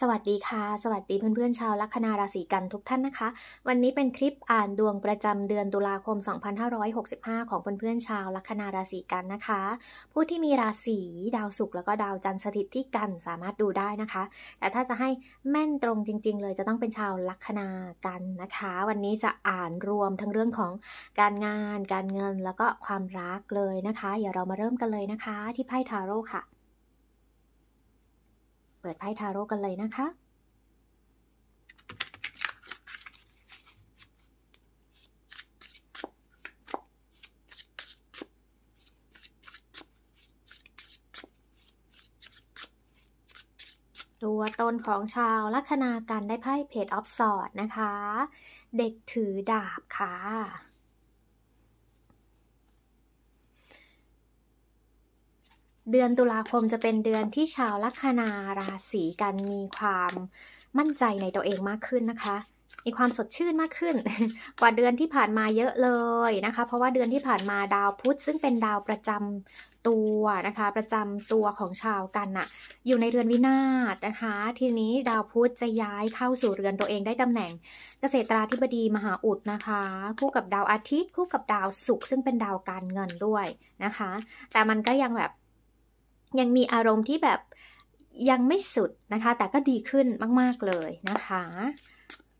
สวัสดีค่ะ สวัสดีเพื่อนๆชาวลัคนาราศีกันทุกท่านนะคะ วันนี้เป็นคลิปอ่านดวงประจำเดือนตุลาคม 2565 ของเพื่อนๆชาวลัคนาราศีกันนะคะ ผู้ที่มีราศีดาวศุกร์แล้วก็ดาวจันทร์สถิตที่กันสามารถดูได้นะคะ แต่ถ้าจะให้แม่นตรงจริง ๆ เลยจะต้องเป็นชาวลัคนากันนะคะ วันนี้จะอ่านรวมทั้งเรื่องของการงานการเงินแล้วก็ความรักเลยนะคะเดี๋ยวเรามาเริ่มกันเลยนะคะ ที่ไพ่ทาโร่ค่ะเปิดไพ่ทาโร่กันเลยนะคะ ตัวตนของชาวลัคนากันได้ไพ่เพจออฟสอดนะคะ เด็กถือดาบค่ะเดือนตุลาคมจะเป็นเดือนที่ชาวลัคนาราศีกันมีความมั่นใจในตัวเองมากขึ้นนะคะ มีความสดชื่นมากขึ้น กว่าเดือนที่ผ่านมาเยอะเลยนะคะ เพราะว่าเดือนที่ผ่านมาดาวพุธ ซึ่งเป็นดาวประจำตัวนะคะ ประจำตัวของชาวกันอะอยู่ในเรือนวินาศนะคะ ทีนี้ดาวพุธจะย้ายเข้าสู่เรือนตัวเองได้ตำแหน่ง เกษตราธิบดีมหาอุดนะคะ คู่กับดาวอาทิตย์ คู่กับดาวศุกร์ซึ่งเป็นดาวการเงินด้วยนะคะ แต่มันก็ยังแบบยังมีอารมณ์ที่แบบยังไม่สุดนะคะ แต่ก็ดีขึ้นมาก ๆ เลยนะคะ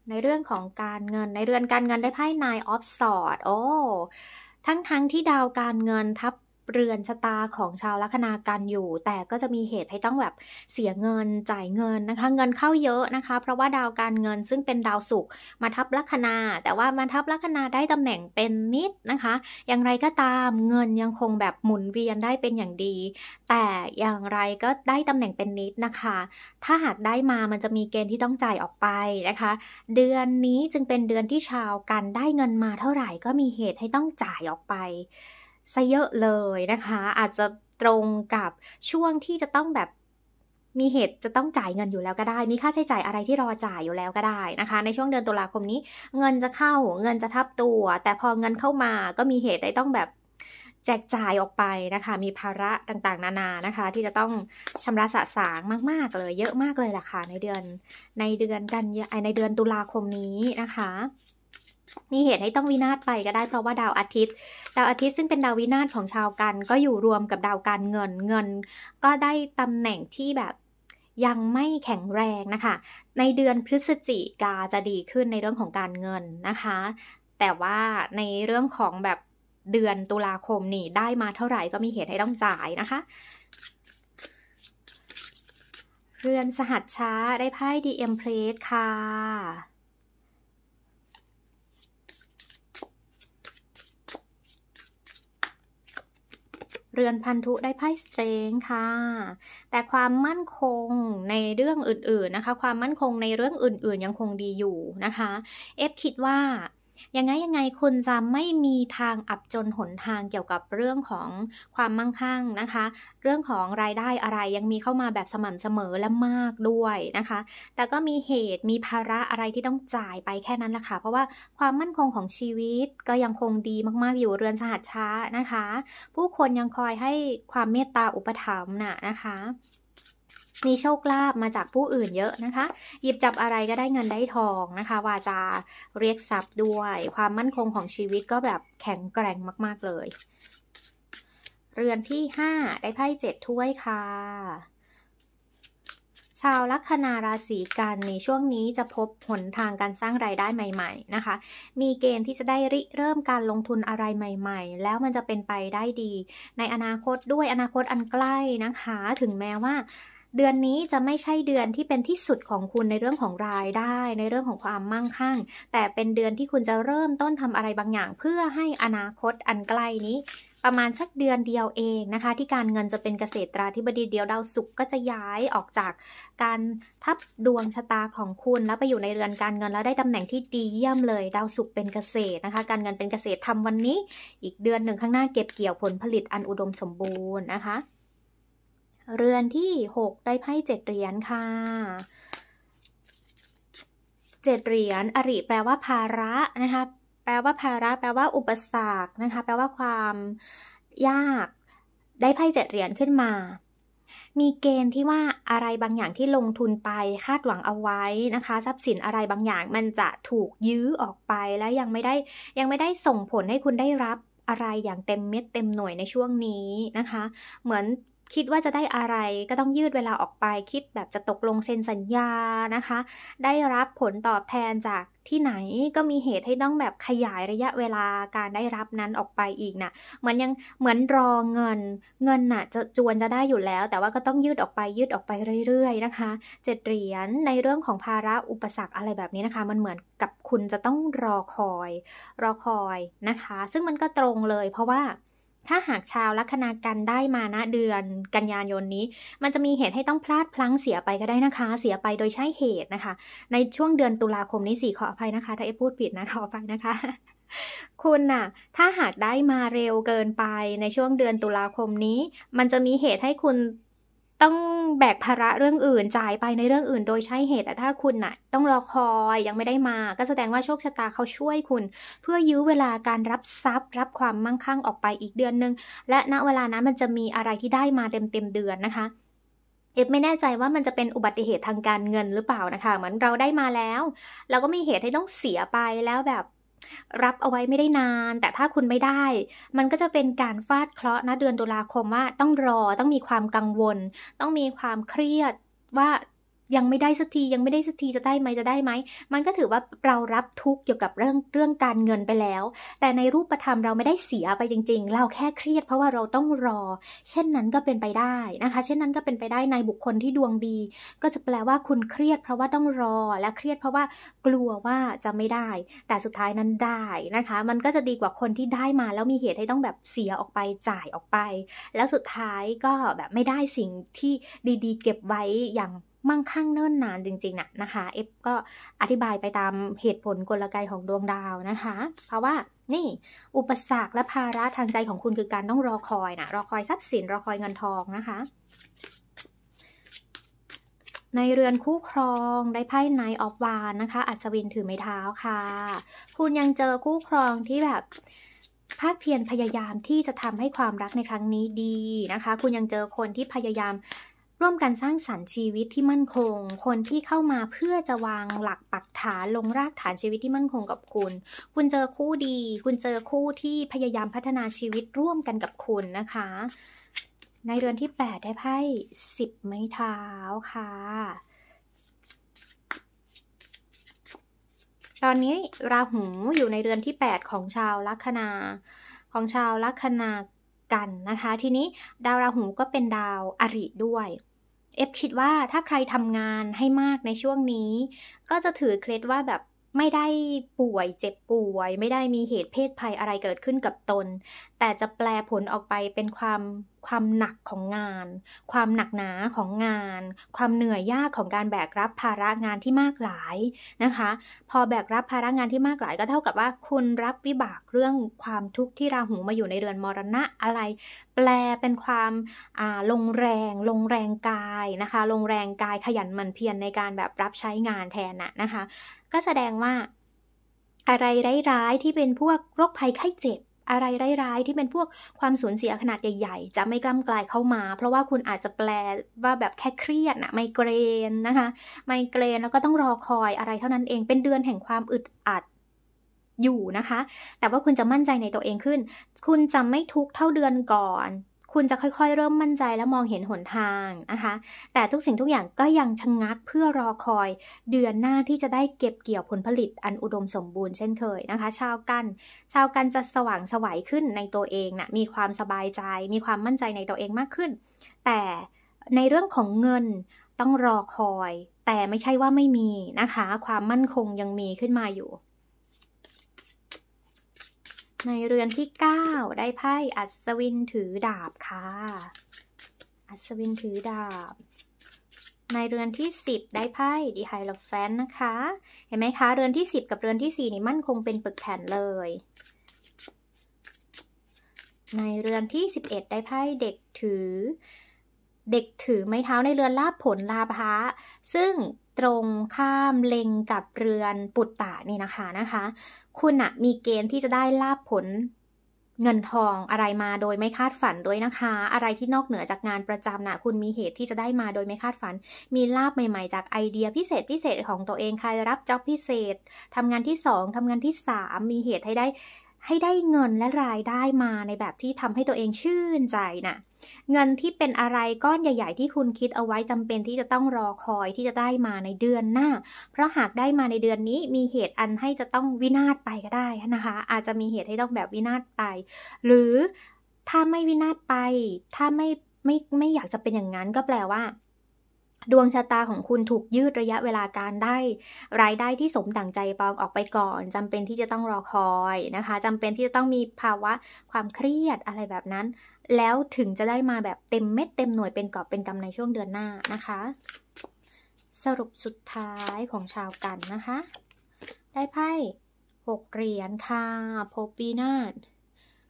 ในเรื่องของการเงินในเรือนการเงินได้ไพ่ nine of swords โอ้ ทั้งๆทที่ดาวการเงินทับเรือนชะตาของชาวลัคนากันอยู่ แต่ก็จะมีเหตุให้ต้องแบบเสียเงินจ่ายเงินนะคะ เงินเข้าเยอะนะคะ เพราะว่าดาวการเงินซึ่งเป็นดาวศุกร์มาทับลัคนา แต่ว่ามาทับลัคนา ได้ตำแหน่งเป็นนิดนะคะ อย่างไรก็ตามเงินยังคงแบบหมุนเวียนได้เป็นอย่างดี แต่อย่างไรก็ได้ตำแหน่งเป็นนิดนะคะ ถ้าหากได้มามันจะมีเกณฑ์ที่ต้องจ่ายออกไปนะคะ เดือนนี้จึงเป็นเดือนที่ชาวกันได้เงินมาเท่าไหร่ก็มีเหตุให้ต้องจ่ายออกไปซะเยอะเลยนะคะ อาจจะตรงกับช่วงที่จะต้องแบบ มีเหตุจะต้องจ่ายเงินอยู่แล้วก็ได้ มีค่าใช้จ่ายอะไรที่รอจ่ายอยู่แล้วก็ได้นะคะ ในช่วงเดือนตุลาคมนี้เงินจะเข้าเงินจะทับตัว แต่พอเงินเข้ามาก็มีเหตุได้ต้องแบบแจกจ่ายออกไปนะคะ มีภาระต่าง ๆ นานานะคะ ที่จะต้องชำระสะสางมากๆเลยเยอะมากเลยล่ะค่ะ ในเดือนในเดือนกันในเดือนตุลาคมนี้นะคะมีเหตุให้ต้องวินาศไปก็ได้เพราะว่าดาวอาทิตย์ดาวอาทิตย์ซึ่งเป็นดาววินาศของชาวกัน ก็อยู่รวมกับดาวการเงินเงิน ก็ได้ตำแหน่งที่แบบยังไม่แข็งแรงนะคะ ในเดือนพฤศจิกาจะดีขึ้นในเรื่องของการเงินนะคะ แต่ว่าในเรื่องของแบบเดือนตุลาคมนี่ ได้มาเท่าไหร่ก็มีเหตุให้ต้องจ่ายนะคะเรือนสหัสช้าได้ไพ่ดีเอ็มเพลสค่ะเรือนพันธุได้ไพ่สเตรงค่ะ แต่ความมั่นคงในเรื่องอื่นๆนะคะ ความมั่นคงในเรื่องอื่นๆยังคงดีอยู่นะคะ เอฟคิดว่ายังไงยังไงคุณจะไม่มีทางอับจนหนทางเกี่ยวกับเรื่องของความมั่งคั่งนะคะ เรื่องของรายได้อะไรยังมีเข้ามาแบบสม่ำเสมอและมากด้วยนะคะ แต่ก็มีเหตุมีภาระอะไรที่ต้องจ่ายไปแค่นั้นแหละค่ะเพราะว่าความมั่นคงของชีวิตก็ยังคงดีมาก ๆอยู่เรือนสหัสช้านะคะ ผู้คนยังคอยให้ความเมตตาอุปถัมภ์น่ะนะคะมีโชคลาภมาจากผู้อื่นเยอะนะคะ หยิบจับอะไรก็ได้เงินได้ทองนะคะ วาจาเรียกทรัพย์ด้วย ความมั่นคงของชีวิตก็แบบแข็งแกร่งมากๆเลย เรือนที่ห้าได้ไพ่เจ็ดถ้วยค่ะ ชาวลัคนาราศีกันในช่วงนี้จะพบหนทางการสร้างรายได้ใหม่ๆ นะคะ มีเกณฑ์ที่จะได้ริเริ่มการลงทุนอะไรใหม่ ๆ แล้วมันจะเป็นไปได้ดีในอนาคตด้วยอนาคตอันใกล้นะคะ ถึงแม้ว่าเดือนนี้จะไม่ใช่เดือนที่เป็นที่สุดของคุณในเรื่องของรายได้ ในเรื่องของความมั่งคั่ง แต่เป็นเดือนที่คุณจะเริ่มต้นทำอะไรบางอย่าง เพื่อให้อนาคตอันใกล้นี้ ประมาณสักเดือนเดียวเองนะคะ ที่การเงินจะเป็นเกษตราธิบดีเดียวดาวสุกก็จะย้ายออกจาก การทับดวงชะตาของคุณ แล้วไปอยู่ในเรือนการเงินแล้วได้ตำแหน่งที่ดีเยี่ยมเลยดาวสุกเป็นเกษตรนะคะ การเงินเป็นเกษตรทำวันนี้ อีกเดือนหนึ่งข้างหน้าเก็บเกี่ยวผลผลิตอันอุดมสมบูรณ์นะคะเรือนที่ 6 ได้ไพ่เจ็ดเหรียญค่ะ เจ็ดเหรียญอริ แปลว่า ภาระนะคะ แปลว่าภาระ แปลว่า อุปสรรคนะคะ แปลว่าความยาก ได้ไพ่เจ็ดเหรียญขึ้นมา มีเกณฑ์ที่ว่าอะไรบางอย่างที่ลงทุนไปคาดหวังเอาไว้นะคะ ทรัพย์สินอะไรบางอย่างมันจะถูกยื้อออกไปและยังไม่ได้ยังไม่ได้ส่งผลให้คุณได้รับอะไรอย่างเต็มเม็ด เต็มหน่วยในช่วงนี้นะคะ เหมือนคิดว่าจะได้อะไรก็ต้องยืดเวลาออกไปคิดแบบจะตกลงเซ็นสัญญานะคะ ได้รับผลตอบแทนจากที่ไหนก็มีเหตุให้ต้องแบบขยายระยะเวลาการได้รับนั้นออกไปอีกนะ่ะเหมือนยังเหมือนรอเงินเงินน่ะ จะจวนจะได้อยู่แล้ว แต่ว่าก็ต้องยืดออกไปยืดออกไปเรื่อยๆนะคะเจ็ดเหรียญในเรื่องของภาระอุปสรรคอะไรแบบนี้นะคะ มันเหมือนกับคุณจะต้องรอคอยรอคอยนะคะ ซึ่งมันก็ตรงเลย เพราะว่าถ้าหากชาวลัคนากันได้มาณเดือนกันยายนนี้ มันจะมีเหตุให้ต้องพลาดพลั้งเสียไปก็ได้นะคะ เสียไปโดยใช่เหตุนะคะ ในช่วงเดือนตุลาคมนี้สี่ขออภัยนะคะ ถ้าเอพูดผิดนะขออภัยนะคะ คุณน่ะ ถ้าหากได้มาเร็วเกินไปในช่วงเดือนตุลาคมนี้ มันจะมีเหตุให้คุณต้องแบกภาระเรื่องอื่นจ่ายไปในเรื่องอื่นโดยใช้เหตุแต่ถ้าคุณน่ะ ต้องรอคอยยังไม่ได้มาก็แสดงว่าโชคชะตาเขาช่วยคุณ เพื่อยื้อเวลาการรับทรัพย์รับความมั่งคั่งออกไปอีกเดือนหนึ่งและณเวลานั้นมันจะมีอะไรที่ได้มาเต็มเต็มเดือนนะคะ เอฟไม่แน่ใจว่ามันจะเป็นอุบัติเหตุทางการเงินหรือเปล่านะคะเหมือนเราได้มาแล้วเราก็มีเหตุให้ต้องเสียไปแล้วแบบรับเอาไว้ไม่ได้นานแต่ถ้าคุณไม่ได้ มันก็จะเป็นการฟาดเคราะห์นะเดือนตุลาคมว่า ต้องรอต้องมีความกังวล ต้องมีความเครียดว่ายังไม่ได้สักที ยังไม่ได้สักทีจะได้ไหมจะได้ไหม มันก็ถือว่าเรารับทุกเกี่ยวกับเรื่องเรื่องการเงินไปแล้ว แต่ในรูปธรรมเราไม่ได้เสียไปจริง ๆ เราแค่เครียดเพราะว่าเราต้องรอ เช่นนั้นก็เป็นไปได้นะคะ เช่นนั้นก็เป็นไปได้ในบุคคลที่ดวงดี ก็จะแปลว่าคุณเครียดเพราะว่าต้องรอ และเครียดเพราะว่ากลัวว่าจะไม่ได้ แต่สุดท้ายนั้นได้นะคะ มันก็จะดีกว่าคนที่ได้มา แล้วมีเหตุให้ต้องแบบเสียออกไปจ่ายออกไป แล้วสุดท้ายก็แบบไม่ได้สิ่งที่ดีๆ เก็บไว้อย่างมั่งคั่งเนิ่นนานจริงๆน่ะนะคะ เอฟก็อธิบายไปตามเหตุผลกลไกของดวงดาวนะคะ เพราะว่านี่อุปสรรคและภาระทางใจของคุณคือการต้องรอคอยนะรอคอยทรัพย์สินรอคอยเงินทองนะคะ ในเรือนคู่ครองได้ไพ่ไนท์ออฟวานนะคะ อัศวินถือไม้เท้าค่ะ คุณยังเจอคู่ครองที่แบบภาคเพียรพยายามที่จะทำให้ความรักในครั้งนี้ดีนะคะ คุณยังเจอคนที่พยายามร่วมกันสร้างสรรค์ชีวิตที่มั่นคง คนที่เข้ามาเพื่อจะวางหลักปักฐานลงรากฐานชีวิตที่มั่นคงกับคุณ คุณเจอคู่ดี คุณเจอคู่ที่พยายามพัฒนาชีวิตร่วมกันกับคุณนะคะ ในเดือนที่8ได้ไพ่สิบไม้เท้าค่ะตอนนี้ราหูอยู่ในเดือนที่8ของชาวลัคนา ของชาวลัคนาันนะคะ ทีนี้ดาวราหูก็เป็นดาวอริด้วย เอฟคิดว่าถ้าใครทำงานให้มากในช่วงนี้ ก็จะถือเคล็ดว่าแบบไม่ได้ป่วยเจ็บป่วย ไม่ได้มีเหตุเพศภัยอะไรเกิดขึ้นกับตน แต่จะแปลผลออกไปเป็นความความหนักของงาน ความหนักหนาของงาน ความเหนื่อยยากของการแบกรับภาระงานที่มากหลายนะคะ พอแบกรับภาระงานที่มากหลายก็เท่ากับว่าคุณรับวิบากเรื่องความทุกข์ที่ราหูมาอยู่ในเรือนมรณะอะไร แปลเป็นความาลงแรงลงแรงกายนะคะ ลงแรงกายขยันหมั่นเพียรในการแบบรับใช้งานแทนนะนะคะ ก็แสดงว่าอะไรร้ายๆที่เป็นพวกโรคภัยไข้เจ็บอะไร ร้าย ๆ ที่เป็นพวกความสูญเสียขนาดใหญ่ ๆ จะไม่กล้ากลายเข้ามา เพราะว่าคุณอาจจะแปลว่าแบบแค่เครียดนะไมเกรนนะคะ ไมเกรนแล้วก็ต้องรอคอยอะไรเท่านั้นเองเป็นเดือนแห่งความอึดอัดอยู่นะคะ แต่ว่าคุณจะมั่นใจในตัวเองขึ้น คุณจะไม่ทุกข์เท่าเดือนก่อนคุณจะค่อยๆ เริ่มมั่นใจและมองเห็นหนทางนะคะ แต่ทุกสิ่งทุกอย่างก็ยังชะงงักเพื่อรอคอยเดือนหน้าที่จะได้เก็บเกี่ยวผลผลิตอันอุดมสมบูรณ์เช่นเคยนะคะ ชาวกัน ชาวกันจะสว่างสวัยขึ้นในตัวเองนะมีความสบายใจ มีความมั่นใจในตัวเองมากขึ้น แต่ในเรื่องของเงินต้องรอคอย แต่ไม่ใช่ว่าไม่มีนะคะ ความมั่นคงยังมีขึ้นมาอยู่ในเรือนที่ 9 ได้ไพ่อัศวินถือดาบค่ะ อัศวินถือดาบ ในเรือนที่ 10 ได้ไพ่ดีไฮโลแฟนนะคะ เห็นไหมคะ เรือนที่ 10 กับเรือนที่4นี่มั่นคงเป็นปึกแผ่นเลย ในเรือนที่ 11ได้ไพ่เด็กถือ เด็กถือไม้เท้าในเรือนลาบผลลาภะ ซึ่งตรงข้ามเล็งกับเรือนปุตตะนี่นะคะนะคะ คุณอะมีเกณฑ์ที่จะได้ลาบผลเงินทองอะไรมาโดยไม่คาดฝันด้วยนะคะ อะไรที่นอกเหนือจากงานประจำนะคุณมีเหตุที่จะได้มาโดยไม่คาดฝัน มีลาบใหม่ๆ จากไอเดียพิเศษพิเศษของตัวเองใครรับจ็อบพิเศษทำงานที่สองทำงานที่สมมีเหตุให้ได้ให้ได้เงินและรายได้มาในแบบที่ทำให้ตัวเองชื่นใจนะ่ะ เงินที่เป็นอะไรก้อนใหญ่ ๆที่คุณคิดเอาไว้จำเป็นที่จะต้องรอคอยที่จะได้มาในเดือนหน้า เพราะหากได้มาในเดือนนี้ มีเหตุอันให้จะต้องวินาศไปก็ได้นะคะ อาจจะมีเหตุให้ต้องแบบวินาศไป หรือถ้าไม่วินาศไป ถ้าไม่ไม่ไม่อยากจะเป็นอย่างนั้นก็แปลว่าดวงชะตาของคุณถูกยืดระยะเวลาการได้ รายได้ที่สมดั่งใจปองออกไปก่อน จำเป็นที่จะต้องรอคอยนะคะ จำเป็นที่จะต้องมีภาวะความเครียดอะไรแบบนั้น แล้วถึงจะได้มาแบบเต็มเม็ดเต็มหน่วยเป็นกอบเป็นกำในช่วงเดือนหน้านะคะ สรุปสุดท้ายของชาวกันนะคะได้ไพ่หกเหรียญค่ะพบวีนาศ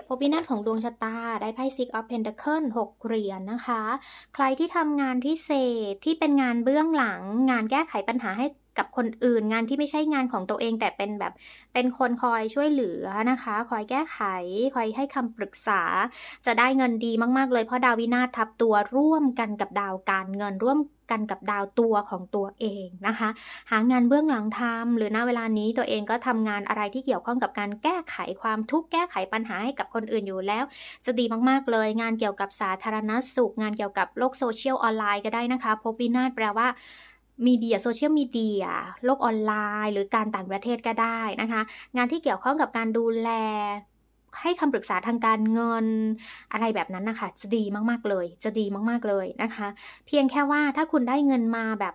โพปินัทของดวงชะตา ได้ไพ่ Six of p e n t เ c l e 6เหรียญนนะคะ ใครที่ทำงานพิเศษที่เป็นงานเบื้องหลัง งานแก้ไขปัญหาให้กับคนอื่นงานที่ไม่ใช่งานของตัวเองแต่เป็นแบบเป็นคนคอยช่วยเหลือนะคะ คอยแก้ไขคอยให้คำปรึกษา จะได้เงินดีมาก ๆ เลยเพราะดาววินาศทับตัวร่วมกันกับดาวการเงินร่วมกันกับดาวตัวของตัวเองนะคะ หางานเบื้องหลังทำ หรือณเวลานี้ตัวเองก็ทำงานอะไรที่เกี่ยวข้องกับการแก้ไขความทุกข์แก้ไขปัญหาให้กับคนอื่นอยู่แล้ว จะดีมาก ๆ เลย งานเกี่ยวกับสาธารณสุขงานเกี่ยวกับโลกโซเชียลออนไลน์ก็ได้นะคะ พบวินาศแปลว่ามีเดียโซเชียลมีเดียโลกออนไลน์ หรือการต่างประเทศก็ได้นะคะ งานที่เกี่ยวข้องกับการดูแล ให้คำปรึกษาทางการเงินอะไรแบบนั้นนะคะ จะดีมากๆเลย จะดีมากๆเลยนะคะ เพียงแค่ว่าถ้าคุณได้เงินมาแบบ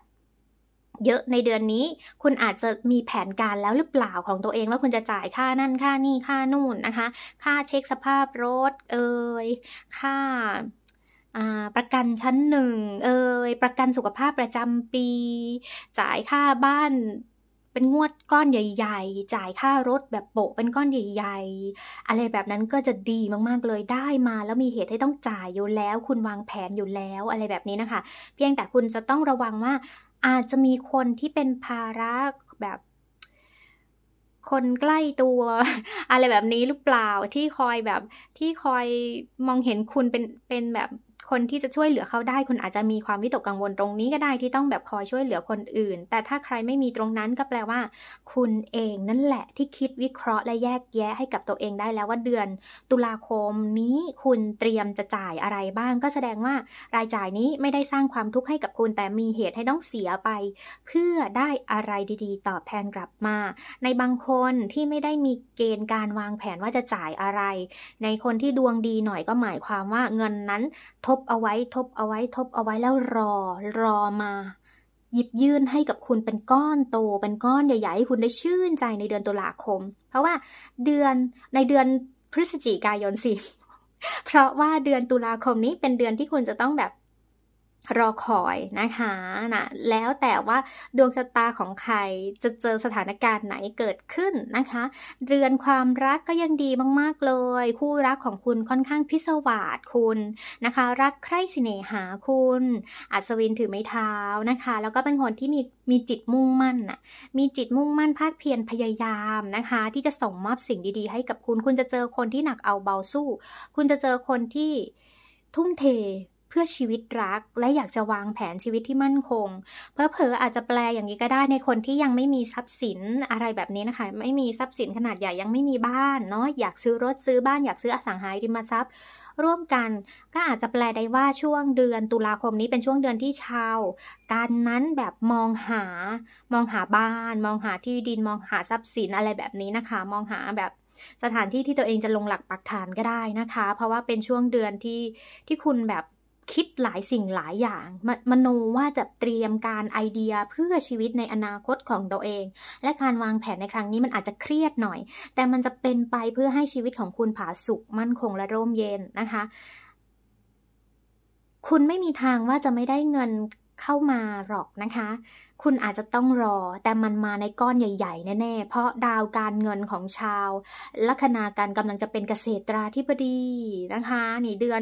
เยอะในเดือนนี้ คุณอาจจะมีแผนการแล้วหรือเปล่าของตัวเองว่าคุณจะจ่ายค่านั่น ค่านี่ ค่านู่นนะคะ ค่าเช็คสภาพรถ เอ่ยค่าประกันชั้นหนึ่งเออยประกันสุขภาพประจำปี จ่ายค่าบ้าน เป็นงวดก้อนใหญ่ ๆ จ่ายค่ารถแบบโปะเป็นก้อนใหญ่ ๆ อะไรแบบนั้นก็จะดีมาก ๆเลยได้มา แล้วมีเหตุให้ต้องจ่ายอยู่แล้ว คุณวางแผนอยู่แล้วอะไรแบบนี้นะคะ เพียงแต่คุณจะต้องระวังว่าอาจจะมีคนที่เป็นภาระแบบ คนใกล้ตัว อะไรแบบนี้หรือเปล่าที่คอยแบบที่คอยมองเห็นคุณเป็นเป็นแบบคนที่จะช่วยเหลือเขาได้ คุณอาจจะมีความวิตกกังวลตรงนี้ก็ได้ที่ต้องแบบคอยช่วยเหลือคนอื่น แต่ถ้าใครไม่มีตรงนั้นก็แปลว่า คุณเองนั่นแหละที่คิดวิเคราะห์และแยกแยะให้กับตัวเองได้แล้วว่าเดือนตุลาคมนี้คุณเตรียมจะจ่ายอะไรบ้างก็แสดงว่ารายจ่ายนี้ไม่ได้สร้างความทุกข์ให้กับคุณแต่มีเหตุให้ต้องเสียไป เพื่อได้อะไรดีๆ ตอบแทนกลับมา ในบางคนที่ไม่ได้มีเกณฑ์การวางแผนว่าจะจ่ายอะไร ในคนที่ดวงดีหน่อยก็หมายความว่าเงินนั้นทบบเอาไว้ทบ เอาไว้ทบ เอาไว้แล้วรอรอมา หยิบยื่นให้กับคุณเป็นก้อนโต เป็นก้อนใหญ่ๆให้คุณได้ชื่นใจในเดือนตุลาคม เพราะว่าเดือนในเดือนพฤศจิกายนสิ เพราะว่าเดือนตุลาคมนี้เป็นเดือนที่คุณจะต้องแบบรอคอยนะคะนะแล้วแต่ว่าดวงชะตาของใครจะเจอสถานการณ์ไหนเกิดขึ้นนะคะ เรือนความรักก็ยังดีมากๆเลย คู่รักของคุณค่อนข้างพิศวาสคุณนะคะ รักใคร่สิเนหาคุณอัศวินถือไม้เท้านะคะ แล้วก็เป็นคนที่มีมีจิตมุ่งมั่นน่ะมีจิตมุ่งมั่นภาคเพียรพยายามนะคะ ที่จะส่งมอบสิ่งดีๆ ให้กับคุณคุณจะเจอคนที่หนักเอาเบาสู้ คุณจะเจอคนที่ทุ่มเทเพื่อชีวิตรัก และอยากจะวางแผนชีวิตที่มั่นคง เพอเพออาจจะแปลอย่างนี้ก็ได้ในคนที่ยังไม่มีทรัพย์สินอะไรแบบนี้นะคะไม่มีทรัพย์สินขนาดใหญ่ยังไม่มีบ้านเนาะอยากซื้อรถซื้อบ้าน อยากซื้ออสังหาริมทรัพย์ ร่วมกันก็อาจจะแปลได้ว่าช่วงเดือนตุลาคมนี้เป็นช่วงเดือนที่ชาว การนั้นแบบมองหา มองหาบ้าน มองหาที่ดินมองหาทรัพย์สินอะไรแบบนี้นะคะ มองหาแบบสถานที่ที่ตัวเองจะลงหลักปักฐานก็ได้นะคะ เพราะว่าเป็นช่วงเดือนที่ที่คุณแบบคิดหลายสิ่งหลายอย่างมมโนว่าจะเตรียมการไอเดียเพื่อชีวิตในอนาคตของตัวเอง และการวางแผนในครั้งนี้มันอาจจะเครียดหน่อย แต่มันจะเป็นไปเพื่อให้ชีวิตของคุณผาสุกมั่นคงและร่มเย็นนะคะ คุณไม่มีทางว่าจะไม่ได้เงินเข้ามาหรอกนะคะ คุณอาจจะต้องรอ แต่มันมาในก้อนใหญ่ๆแน่ๆ เพราะดาวการเงินของชาว ลัคนาการกำลังจะเป็นเกษตราธิบดีนะคะ นี่เดือน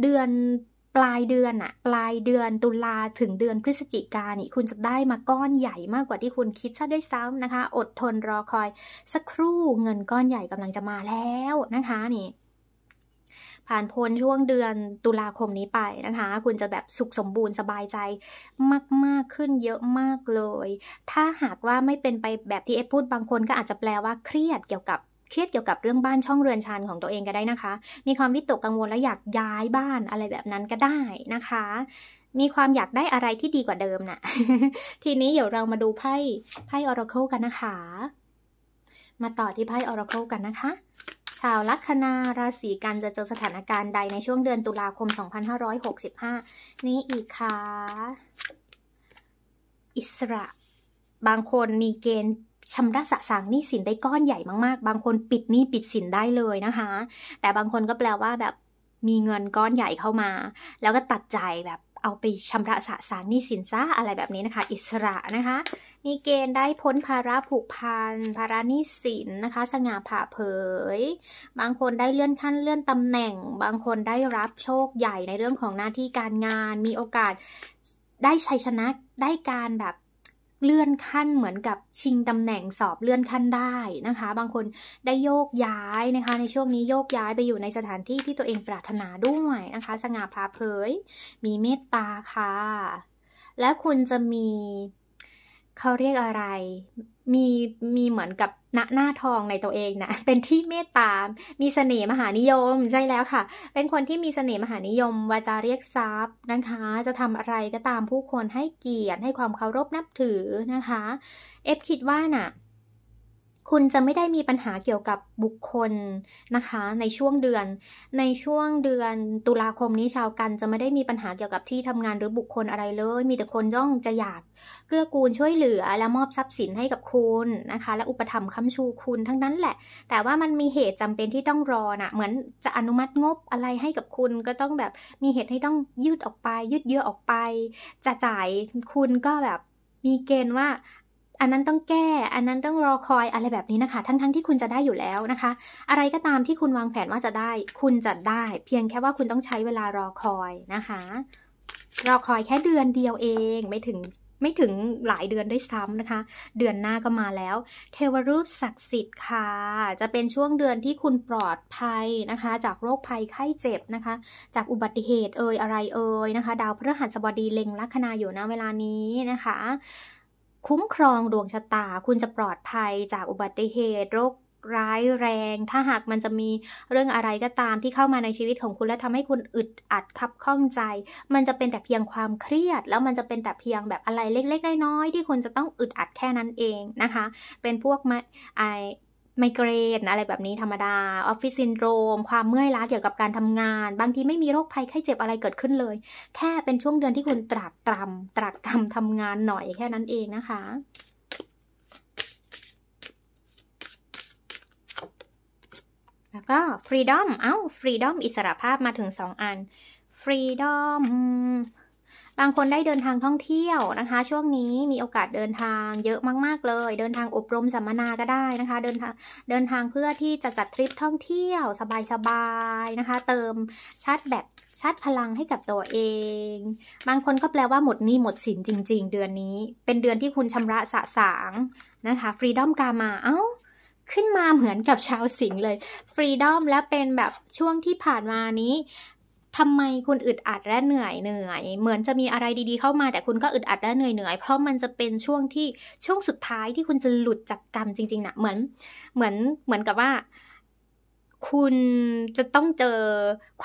เดือนปลายเดือนอะปลายเดือนตุลาถึงเดือนพฤศจิกานี่ คุณจะได้มาก้อนใหญ่มากกว่าที่คุณคิดซะด้วยซ้ำนะคะ อดทนรอคอย สักครู่เงินก้อนใหญ่กำลังจะมาแล้วนะคะนี่ ผ่านพ้นช่วงเดือนตุลาคมนี้ไปนะคะ คุณจะแบบสุขสมบูรณ์สบายใจมากๆขึ้นเยอะมากเลย ถ้าหากว่าไม่เป็นไปแบบที่เอพูดบางคนก็อาจจะแปลว่าเครียดเกี่ยวกับเครียด เกี่ยวกับเรื่องบ้านช่องเรือนชานของตัวเองก็ได้นะคะ มีความวิตกกังวลและอยากย้ายบ้านอะไรแบบนั้นก็ได้นะคะ มีความอยากได้อะไรที่ดีกว่าเดิมนะ่ะ ทีนี้เดี๋ยวเรามาดูไพ่ไพ่ออร์เคิลกันนะคะ มาต่อที่ไพ่ออร์เคิลกันนะคะ ชาวลัคนาราศีกันจะเจอสถานการณ์ใดในช่วงเดือนตุลาคม 2565 นี้อีกค่ะอิสระ บางคนมีเกณฑ์ชำระสะสางหนี้สินได้ก้อนใหญ่มากๆ บางคนปิดหนี้ปิดสินได้เลยนะคะ แต่บางคนก็แปลว่าแบบมีเงินก้อนใหญ่เข้ามา แล้วก็ตัดใจแบบเอาไปชำระสะสางหนี้สินซะอะไรแบบนี้นะคะ อิสระนะคะ มีเกณฑ์ได้พ้นภาระผูกพันภาระหนี้สิน นะคะ สง่าผ่าเผย บางคนได้เลื่อนขั้นเลื่อนตำแหน่ง บางคนได้รับโชคใหญ่ในเรื่องของหน้าที่การงาน มีโอกาสได้ชัยชนะได้การแบบเลื่อนขั้นเหมือนกับชิงตำแหน่งสอบเลื่อนขั้นได้นะคะ บางคนได้โยกย้ายนะคะ ในช่วงนี้โยกย้ายไปอยู่ในสถานที่ ที่ตัวเองปรารถนาด้วยนะคะ สง่าพาเผย มีเมตตาค่ะ และคุณจะมีเขาเรียกอะไร มี มีเหมือนกับณหน้าทองในตัวเองนะเป็นที่เมตตา มีเสน่ห์มหานิยม ใช่แล้วค่ะ เป็นคนที่มีเสน่ห์มหานิยมว่าจะเรียกทรัพย์นะคะ จะทำอะไรก็ตามผู้คนให้เกียรติ ให้ความเคารพนับถือนะคะ เอฟคิดว่านะ่ะคุณจะไม่ได้มีปัญหาเกี่ยวกับบุคคลนะคะ ในช่วงเดือน ในช่วงเดือนตุลาคมนี้ชาวกันจะไม่ได้มีปัญหาเกี่ยวกับที่ทำงานหรือบุคคลอะไรเลย มีแต่คนย่องจะอยากเกื้อกูลช่วยเหลือและมอบทรัพย์สินให้กับคุณนะคะ และอุปถัมภ์ค้ำชูคุณทั้งนั้นแหละ แต่ว่ามันมีเหตุจำเป็นที่ต้องรอนะ่ะเหมือนจะอนุมัติงบอะไรให้กับคุณก็ต้องแบบมีเหตุให้ต้องยืดออกไป ยืดเยื้อออกไป จะจ่ายคุณก็แบบมีเกณฑ์ว่าอันนั้นต้องแก้ อันนั้นต้องรอคอยอะไรแบบนี้นะคะ ทั้งๆทที่คุณจะได้อยู่แล้วนะคะ อะไรก็ตามที่คุณวางแผนว่าจะได้คุณจะได้ เพียงแค่ว่าคุณต้องใช้เวลารอคอยนะคะ รอคอยแค่เดือนเดียวเอง ไม่ถึงไม่ถึงหลายเดือนด้วยซ้ำนะคะ เดือนหน้าก็มาแล้ว เทวรูปศักดิ์สิทธิ์ค่ะจะเป็นช่วงเดือนที่คุณปลอดภัยนะคะ จากโรคภัยไข้เจ็บนะคะ จากอุบัติเหตุเอ่ยอะไรเอ่ยนะคะ ดาวพฤหัสบดีเล็งลัคนาอยู่นะเวลานี้นะคะคุ้มครองดวงชะตา คุณจะปลอดภัยจากอุบัติเหตุ โรคร้ายแรง ถ้าหากมันจะมีเรื่องอะไรก็ตามที่เข้ามาในชีวิตของคุณ และทำให้คุณอึดอัดขับข้องใจ มันจะเป็นแต่เพียงความเครียด แล้วมันจะเป็นแต่เพียงแบบอะไรเล็กๆน้อยๆที่คุณจะต้องอึดอัดแค่นั้นเองนะคะ เป็นพวกไอไมเกรนอะไรแบบนี้ธรรมดา ออฟฟิศซินโดรม ความเมื่อยล้าเกี่ยวกับการทำงาน บางทีไม่มีโรคภัยไข้เจ็บอะไรเกิดขึ้นเลย แค่เป็นช่วงเดือนที่คุณตรากตรำตรากตรำทำงานหน่อยแค่นั้นเองนะคะ แล้วก็ฟรีดอมเอ้า ฟรีดอมอิสระภาพมาถึงสองอัน ฟรีดอมบางคนได้เดินทางท่องเที่ยวนะคะ ช่วงนี้มีโอกาสเดินทาง เยอะมากๆเลย เดินทางอบรม สัมมนาก็ได้นะคะ เดินทางเดินทางเพื่อที่จะจัดทริปท่องเที่ยวสบายๆนะคะเติมชาร์จแบตชาร์จพลังให้กับตัวเอง บางคนก็แปลว่าหมดหนี้หมดสินจริง ๆ เดือนนี้ เป็นเดือนที่คุณชำระสะสางนะคะฟรีดอมกามาเอา้าขึ้นมาเหมือนกับชาวสิงเลยฟรีดอมและเป็นแบบช่วงที่ผ่านมานี้ทำไมคุณอึดอัดและเหนื่อยเหนื่อย เหมือนจะมีอะไรดี ๆเข้ามาแต่คุณก็อึดอัดและเหนื่อยเหนื่อย เพราะมันจะเป็นช่วงที่ช่วงสุดท้ายที่คุณจะหลุดจากกรรมจริง ๆนะเหมือน เหมือน เหมือนกับว่า คุณจะต้องเจอ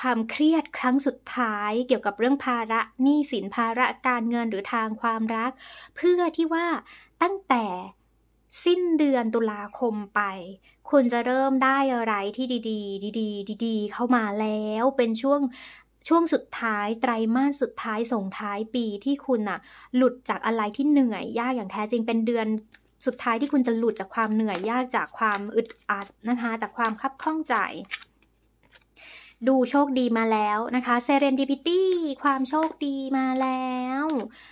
ความเครียดครั้งสุดท้าย เกี่ยวกับเรื่องภาระหนี้สินภาระการเงินหรือทางความรัก เพื่อที่ว่าตั้งแต่สิ้นเดือนตุลาคมไป คุณจะเริ่มได้อะไรที่ดี ๆ ดีๆดีๆเข้ามาแล้วเป็นช่วง ช่วงสุดท้ายไตรมาสสุดท้าย ส่งท้ายปีที่คุณอะหลุดจากอะไรที่เหนื่อย ยากอย่างแท้จริงเป็นเดือนสุดท้ายที่คุณจะหลุดจากความเหนื่อยยากจากความอึดอัดนะคะ จากความคับข้องใจดูโชคดีมาแล้วนะคะ serendipity ความโชคดีมาแล้ว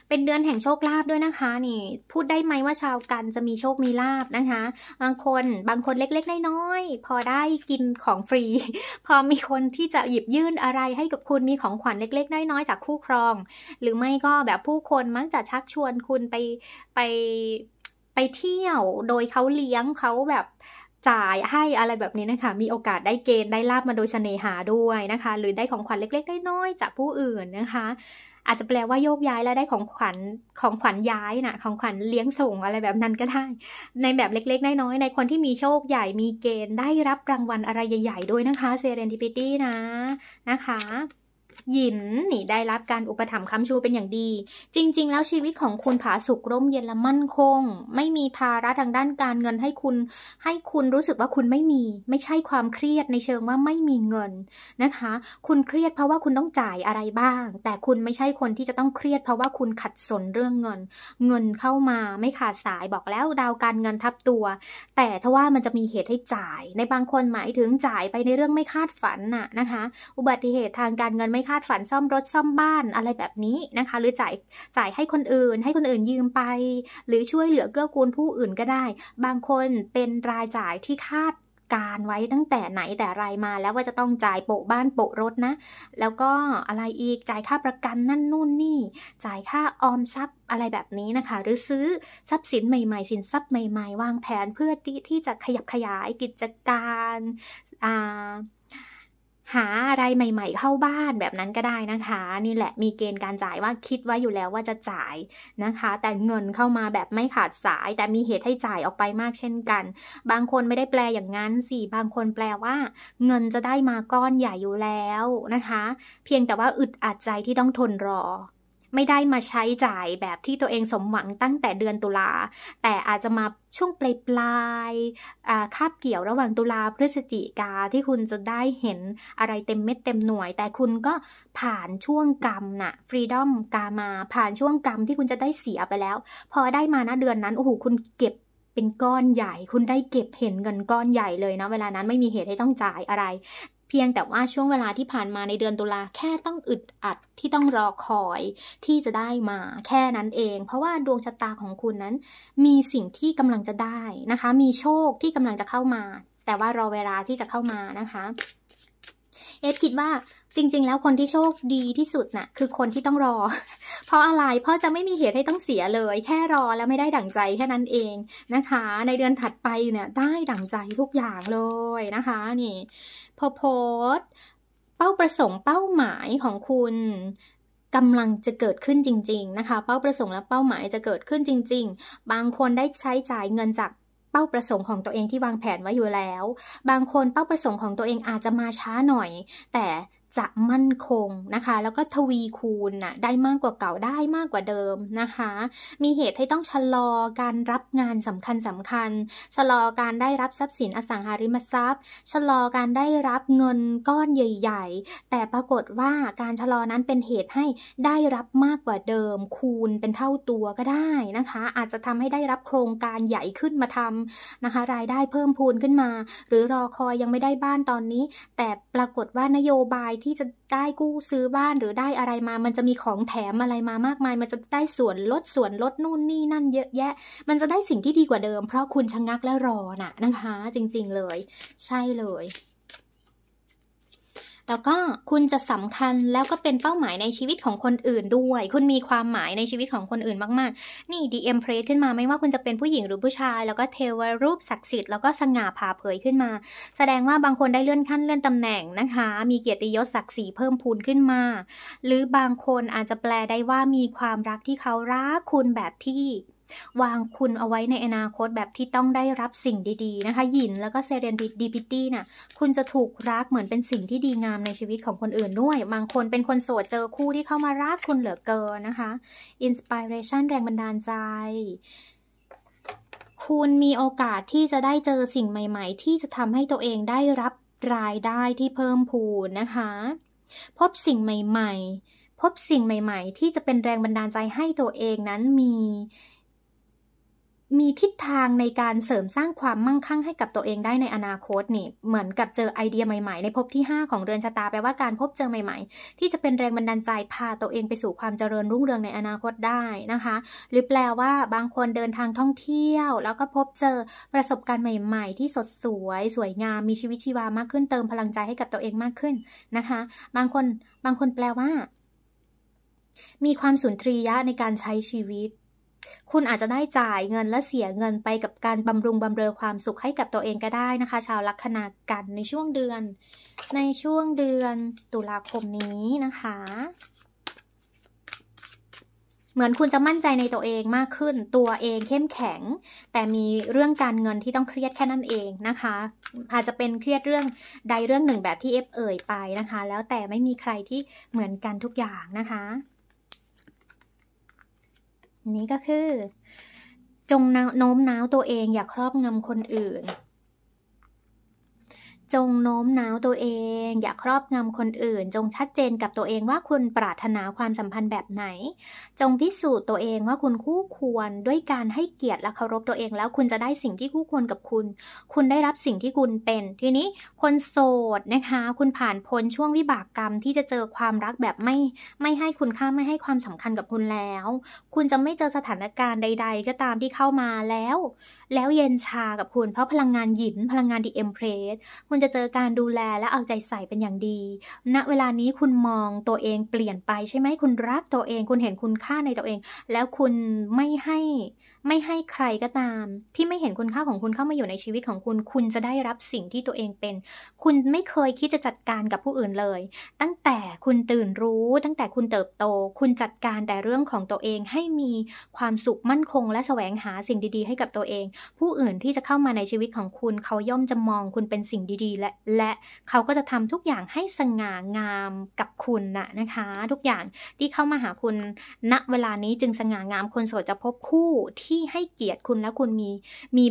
เป็นเดือนแห่งโชคลาภด้วยนะคะนี่ พูดได้ไหมว่าชาวกันจะมีโชคมีลาภนะคะ บางคนบางคนเล็กๆ น้อยๆพอได้กินของฟรี พอมีคนที่จะหยิบยื่นอะไรให้กับคุณมีของขวัญเล็กๆ น้อยๆ จากคู่ครอง หรือไม่ก็แบบผู้คนมักจะชักชวน คุณไปไปไปเที่ยวโดยเขาเลี้ยงเขาแบบจ่ายให้อะไรแบบนี้นะคะ มีโอกาสได้เกณฑ์ได้ลาบมาโดยเสน่หาด้วยนะคะ หรือได้ของขวัญเล็กๆได้น้อยจากผู้อื่นนะคะ อาจจะแปลว่าโยกย้ายแล้วได้ของขวัญของขวัญย้ายนะของขวัญเลี้ยงส่งอะไรแบบนั้นก็ได้ในแบบเล็กๆน้อยๆในคนที่มีโชคใหญ่มีเกณฑ์ได้รับรางวัลอะไรใหญ่ๆด้วยนะคะเซเรนติปิตี้นะนะคะหยินหนีได้รับการอุปถัมภ์ค้ำชูเป็นอย่างดี จริงๆแล้วชีวิตของคุณผาสุกร่มเย็นและมั่นคง ไม่มีภาระทางด้านการเงินให้คุณ ให้คุณรู้สึกว่าคุณไม่มี ไม่ใช่ความเครียดในเชิงว่าไม่มีเงินนะคะ คุณเครียดเพราะว่าคุณต้องจ่ายอะไรบ้างแต่คุณไม่ใช่คนที่จะต้องเครียด เพราะว่าคุณขัดสนเรื่องเงิน เงินเข้ามาไม่ขาดสายบอกแล้วดาวการเงินทับตัว แต่ถ้าว่ามันจะมีเหตุให้จ่ายในบางคนหมายถึงจ่ายไปในเรื่องไม่คาดฝันน่ะนะคะ อุบัติเหตุทางการเงินไม่คาดฝันซ่อมรถ ซ่อมบ้านอะไรแบบนี้นะคะ หรือจ่ายจ่ายให้คนอื่นให้คนอื่นยืมไป หรือช่วยเหลือเกื้อกูลผู้อื่นก็ได้ บางคนเป็นรายจ่ายที่คาดการไว้ตั้งแต่ไหนแต่ไรมา แล้วว่าจะต้องจ่ายโปะบ้านโปะรถนะ แล้วก็อะไรอีกจ่ายค่าประกันนั่นนู่นนี่ จ่ายค่า ออมทรัพย์อะไรแบบนี้นะคะ หรือซื้อทรัพย์สินใหม่ๆ สินทรัพย์ใหม่ ๆวางแผนเพื่อที่ที่จะขยับขยายกิจการอ่าหาอะไรใหม่ๆเข้าบ้านแบบนั้นก็ได้นะคะ นี่แหละมีเกณฑ์การจ่ายว่าคิดไว้อยู่แล้วว่าจะจ่ายนะคะ แต่เงินเข้ามาแบบไม่ขาดสาย แต่มีเหตุให้จ่ายออกไปมากเช่นกัน บางคนไม่ได้แปลอย่างนั้นสิบางคนแปลว่าเงินจะได้มาก้อนใหญ่อยู่แล้วนะคะ เพียงแต่ว่าอึดอัดใจที่ต้องทนรอไม่ได้มาใช้จ่ายแบบที่ตัวเองสมหวังตั้งแต่เดือนตุลา แต่อาจจะมาช่วงปลายปลายคาบเกี่ยวระหว่างตุลาพฤศจิกาที่คุณจะได้เห็นอะไรเต็มเม็ดเต็มหน่วย แต่คุณก็ผ่านช่วงกรรมนะ่ะ ฟรีดอมกามา ผ่านช่วงกรรมที่คุณจะได้เสียไปแล้ว พอได้มานะเดือนนั้นโอ้โหคุณเก็บเป็นก้อนใหญ่ คุณได้เก็บเห็นเงินก้อนใหญ่เลยนะเวลานั้นไม่มีเหตุให้ต้องจ่ายอะไรพียงแต่ว่าช่วงเวลาที่ผ่านมาในเดือนตุลาแค่ต้องอึดอัดที่ต้องรอคอยที่จะได้มา แค่นั้นเอง เพราะว่าดวงชะตาของคุณนั้น มีสิ่งที่กำลังจะได้นะคะ มีโชคที่กำลังจะเข้ามา แต่ว่ารอเวลาที่จะเข้ามานะคะ เอฟคิดว่าจริงๆแล้วคนที่โชคดีที่สุดนะ่ะคือคนที่ต้องรอ เพราะอะไรเพราะจะไม่มีเหตุให้ต้องเสียเลย แค่รอแล้วไม่ได้ดั่งใจแค่นั้นเองนะคะ ในเดือนถัดไปเนี่ย ได้ดั่งใจทุกอย่างเลยนะคะ นี่พอโพสเป้าประสงค์เป้าหมายของคุณกำลังจะเกิดขึ้นจริง ๆนะคะ เป้าประสงค์และเป้าหมายจะเกิดขึ้นจริงๆ บางคนได้ใช้จ่ายเงินจากเป้าประสงค์ของตัวเองที่วางแผนไว้อยู่แล้ว บางคนเป้าประสงค์ของตัวเองอาจจะมาช้าหน่อย แต่จะมั่นคงนะคะ แล้วก็ทวีคูณนะได้มากกว่าเก่าได้มากกว่าเดิมนะคะ มีเหตุให้ต้องชะลอการรับงานสำคัญสำคัญชะลอการได้รับทรัพย์สินอสังหาริมทรัพย์ ชะลอการได้รับเงินก้อนใหญ่ ๆ แต่ปรากฏว่าการชะลอนั้นเป็นเหตุให้ได้รับมากกว่าเดิมคูณเป็นเท่าตัวก็ได้นะคะ อาจจะทำให้ได้รับโครงการใหญ่ขึ้นมาทำนะคะ รายได้เพิ่มพูนขึ้นมา หรือรอคอยยังไม่ได้บ้านตอนนี้ แต่ปรากฏว่านโยบายที่จะได้กู้ซื้อบ้านหรือได้อะไรมา มันจะมีของแถมอะไรมามากมาย มันจะได้ส่วนลด ส่วนลดนู่นนี่นั่นเยอะแยะ มันจะได้สิ่งที่ดีกว่าเดิม เพราะคุณชะงงักและรอน่ะนะคะ จริงๆเลย ใช่เลยแล้วก็คุณจะสำคัญแล้วก็เป็นเป้าหมายในชีวิตของคนอื่นด้วย คุณมีความหมายในชีวิตของคนอื่นมาก ๆนี่ DM p r a รสขึ้นมาไม่ว่าคุณจะเป็นผู้หญิงหรือผู้ชายแล้วก็เทวรูปศักดิ์สิทธิ์แล้วก็สง่าผ่าเผยขึ้นมา แสดงว่าบางคนได้เลื่อนขั้นเลื่อนตำแหน่งนะคะ มีเกียรติยศศักดิ์ศรีเพิ่มพูนขึ้นมา หรือบางคนอาจจะแปลได้ว่ามีความรักที่เขารักคุณแบบที่วางคุณเอาไว้ในอนาคตแบบที่ต้องได้รับสิ่งดีๆนะคะ ยินแล้วก็เซเรนดีพิตี้น่ะ คุณจะถูกรักเหมือนเป็นสิ่งที่ดีงามในชีวิตของคนอื่นด้วย บางคนเป็นคนโสดเจอคู่ที่เข้ามารักคุณเหลือเกินนะคะ อินสปิเรชันแรงบันดาลใจ คุณมีโอกาสที่จะได้เจอสิ่งใหม่ๆ ที่จะทำให้ตัวเองได้รับรายได้ที่เพิ่มพูนนะคะ พบสิ่งใหม่ ๆ พบสิ่งใหม่ ๆ ที่จะเป็นแรงบันดาลใจให้ตัวเองนั้นมีมีทิศทางในการเสริมสร้างความมั่งคั่งให้กับตัวเองได้ในอนาคตนี่เหมือนกับเจอไอเดียใหม่ๆ ในภพที่ 5 ของเรือนชะตา แปลว่าการพบเจอใหม่ๆ ที่จะเป็นแรงบันดาลใจพาตัวเองไปสู่ความเจริญรุ่งเรืองในอนาคตได้นะคะ หรือแปลว่าบางคนเดินทางท่องเที่ยว แล้วก็พบเจอประสบการณ์ใหม่ ๆ ที่สดสวย สวยงามมีชีวิตชีวามากขึ้นเติมพลังใจให้กับตัวเองมากขึ้นนะคะบางคนบางคนแปลว่า มีความสุนทรียะในการใช้ชีวิตคุณอาจจะได้จ่ายเงินและเสียเงินไปกับการบำรุงบำเรอความสุขให้กับตัวเองก็ได้นะคะ ชาวลัคนากันในช่วงเดือน ในช่วงเดือนตุลาคมนี้นะคะ เหมือนคุณจะมั่นใจในตัวเองมากขึ้นตัวเองเข้มแข็ง แต่มีเรื่องการเงินที่ต้องเครียดแค่นั้นเองนะคะ อาจจะเป็นเครียดเรื่องใดเรื่องหนึ่งแบบที่เอฟเอ่ยไปนะคะ แล้วแต่ไม่มีใครที่เหมือนกันทุกอย่างนะคะนี้ก็คือ จงโน้มน้าวตัวเองอย่าครอบงำคนอื่นจงโน้มน้าวตัวเอง อย่าครอบงำคนอื่น จงชัดเจนกับตัวเองว่าคุณปรารถนาความสัมพันธ์แบบไหน จงพิสูจน์ตัวเองว่าคุณคู่ควรด้วยการให้เกียรติและเคารพตัวเองแล้วคุณจะได้สิ่งที่คู่ควรกับคุณ คุณได้รับสิ่งที่คุณเป็น ทีนี้คนโสดนะคะคุณผ่านพ้นช่วงวิบากกรรมที่จะเจอความรักแบบไม่ไม่ให้คุณค่าไม่ให้ความสำคัญกับคุณแล้ว คุณจะไม่เจอสถานการณ์ใด ๆ ก็ตามที่เข้ามาแล้วแล้วเย็นชากับคุณเพราะพลังงานหยินพลังงานดีเอ็มเพรสคุณจะเจอการดูแลและเอาใจใส่เป็นอย่างดี ณ เวลานี้คุณมองตัวเองเปลี่ยนไป ใช่ไหม คุณรักตัวเอง คุณเห็นคุณค่าในตัวเอง แล้วคุณไม่ให้ไม่ให้ใครก็ตาม ที่ไม่เห็นคุณค่าของคุณเข้ามาอยู่ในชีวิตของคุณ คุณจะได้รับสิ่งที่ตัวเองเป็น คุณไม่เคยคิดจะจัดการกับผู้อื่นเลย ตั้งแต่คุณตื่นรู้ ตั้งแต่คุณเติบโต คุณจัดการแต่เรื่องของตัวเองให้มีความสุขมั่นคง และแสวงหาสิ่งดีๆให้กับตัวเอง ผู้อื่นที่จะเข้ามาในชีวิตของคุณ เขาย่อมจะมองคุณเป็นสิ่งดีีและและเขาก็จะทำทุกอย่างให้สง่างามกับคุณนะนะคะ ทุกอย่างที่เข้ามาหาคุณณเวลานี้จึงสง่างามคนโสดจะพบคู่ที่ให้เกียรติคุณและคุณมีมี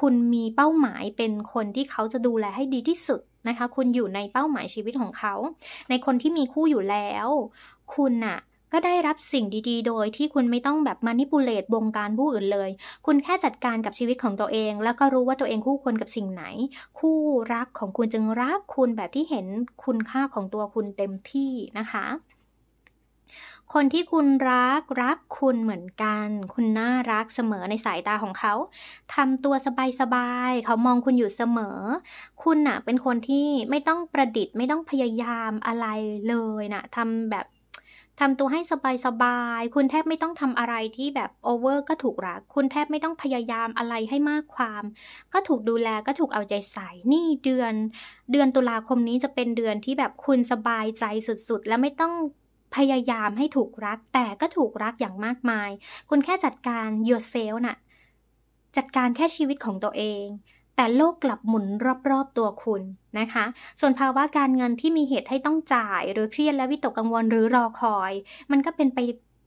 คุณมีเป้าหมายเป็นคนที่เขาจะดูแลให้ดีที่สุดนะคะ คุณอยู่ในเป้าหมายชีวิตของเขาในคนที่มีคู่อยู่แล้ว คุณอะ่ะก็ได้รับสิ่งดีๆ โดยที่คุณไม่ต้องแบบมานิปูเลตบงการผู้อื่นเลย คุณแค่จัดการกับชีวิตของตัวเอง แล้วก็รู้ว่าตัวเองคู่ควรกับสิ่งไหน คู่รักของคุณจึงรักคุณแบบที่เห็นคุณค่าของตัวคุณเต็มที่นะคะ คนที่คุณรัก รักคุณเหมือนกัน คุณน่ารักเสมอในสายตาของเขา ทำตัวสบายๆ เขามองคุณอยู่เสมอ คุณน่ะเป็นคนที่ไม่ต้องประดิษฐ์ ไม่ต้องพยายามอะไรเลยนะทำแบบทำตัวให้สบายๆ คุณแทบไม่ต้องทำอะไรที่แบบโอเวอร์ก็ถูกรัก คุณแทบไม่ต้องพยายามอะไรให้มากความ ก็ถูกดูแลก็ถูกเอาใจใส่ นี่เดือน เดือนตุลาคมนี้จะเป็นเดือนที่แบบคุณสบายใจสุด ๆ และไม่ต้องพยายามให้ถูกรัก แต่ก็ถูกรักอย่างมากมาย คุณแค่จัดการ yourself นะ่ะ จัดการแค่ชีวิตของตัวเองแต่โลกกลับหมุนรอบๆตัวคุณนะคะ ส่วนภาวะการเงินที่มีเหตุให้ต้องจ่าย หรือเครียดและวิตกกังวลหรือรอคอย มันก็เป็นไป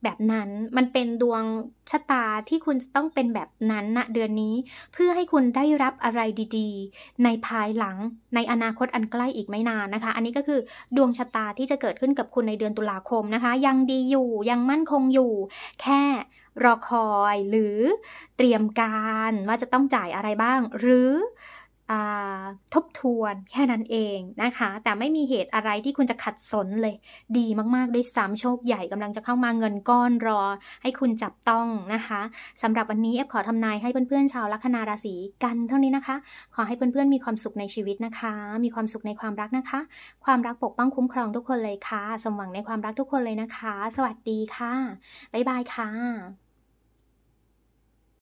แบบนั้นมันเป็นดวงชะตาที่คุณจะต้องเป็นแบบนั้นณนะ เดือนนี้เพื่อให้คุณได้รับอะไรดีๆ ในภายหลังในอนาคตอันใกล้อีกไม่นานนะคะ อันนี้ก็คือดวงชะตาที่จะเกิดขึ้นกับคุณในเดือนตุลาคมนะคะ ยังดีอยู่ ยังมั่นคงอยู่ แค่รอคอยหรือ เตรียมการว่าจะต้องจ่ายอะไรบ้าง หรือทบทวนแค่นั้นเองนะคะ แต่ไม่มีเหตุอะไรที่คุณจะขัดสนเลย ดีมากๆด้วยซ้ำโชคใหญ่กำลังจะเข้ามาเงินก้อนรอ ให้คุณจับต้องนะคะสำหรับวันนี้แอฟขอทำนายให้เพื่อนๆชาวลัคนาราศีกัน เท่านี้นะคะ ขอให้เพื่อนๆมีความสุขในชีวิตนะคะ มีความสุขในความรักนะคะ ความรักปกป้องคุ้มครองทุกคนเลยค่ะสมหวังในความรักทุกคนเลยนะคะ สวัสดีค่ะบ๊ายบายค่ะ